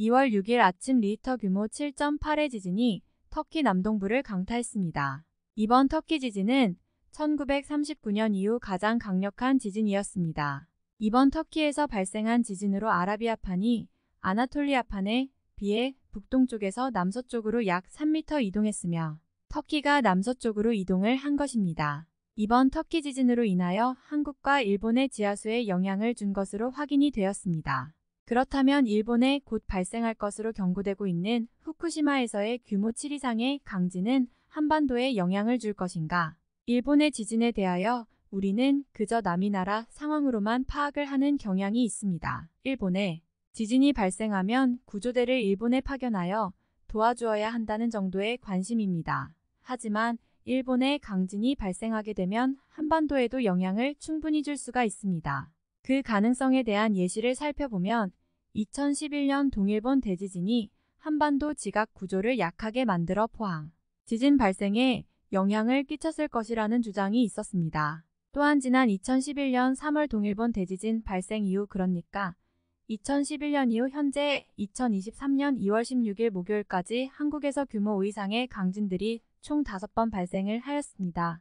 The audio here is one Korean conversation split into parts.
2월 6일 아침 리히터 규모 7.8의 지진이 터키 남동부를 강타했습니다. 이번 터키 지진은 1939년 이후 가장 강력한 지진이었습니다. 이번 터키에서 발생한 지진으로 아라비아판이 아나톨리아판에 비해 북동쪽에서 남서쪽으로 약 3m 이동했으며 터키가 남서쪽으로 이동을 한 것입니다. 이번 터키 지진으로 인하여 한국과 일본의 지하수에 영향을 준 것으로 확인이 되었습니다. 그렇다면 일본에 곧 발생할 것으로 경고되고 있는 후쿠시마에서의 규모 7 이상의 강진은 한반도에 영향을 줄 것인가? 일본의 지진에 대하여 우리는 그저 남이 나라 상황으로만 파악을 하는 경향이 있습니다. 일본에 지진이 발생하면 구조대를 일본에 파견하여 도와주어야 한다는 정도의 관심입니다. 하지만 일본의 강진이 발생하게 되면 한반도에도 영향을 충분히 줄 수가 있습니다. 그 가능성에 대한 예시를 살펴보면 2011년 동일본 대지진이 한반도 지각 구조를 약하게 만들어 포항, 지진 발생에 영향을 끼쳤을 것이라는 주장이 있었습니다. 또한 지난 2011년 3월 동일본 대지진 발생 이후 그러니까 2011년 이후 현재 2023년 2월 16일 목요일까지 한국에서 규모 5 이상의 강진들이 총 5번 발생을 하였습니다.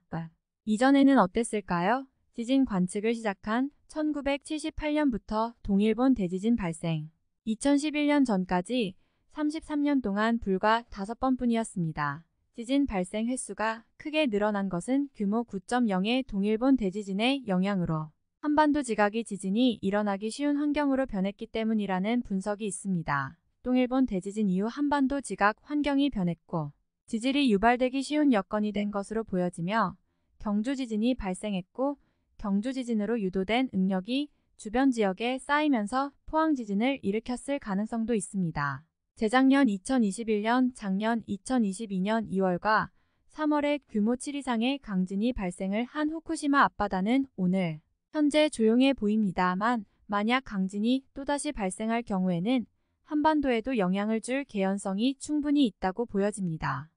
이전에는 어땠을까요? 지진 관측을 시작한 1978년부터 동일본 대지진 발생, 2011년 전까지 33년 동안 불과 5번 뿐이었습니다. 지진 발생 횟수가 크게 늘어난 것은 규모 9.0의 동일본 대지진의 영향으로 한반도 지각이 지진이 일어나기 쉬운 환경으로 변했기 때문이라는 분석이 있습니다. 동일본 대지진 이후 한반도 지각 환경이 변했고 지질이 유발되기 쉬운 여건이 된 것으로 보여지며 경주 지진이 발생했고 경주 지진으로 유도된 응력이 주변 지역에 쌓이면서 포항 지진을 일으켰을 가능성도 있습니다. 재작년 2021년, 작년 2022년 2월과 3월에 규모 7 이상의 강진이 발생을 한 후쿠시마 앞바다는 오늘 현재 조용해 보입니다만 만약 강진이 또다시 발생할 경우에는 한반도에도 영향을 줄 개연성이 충분히 있다고 보여집니다.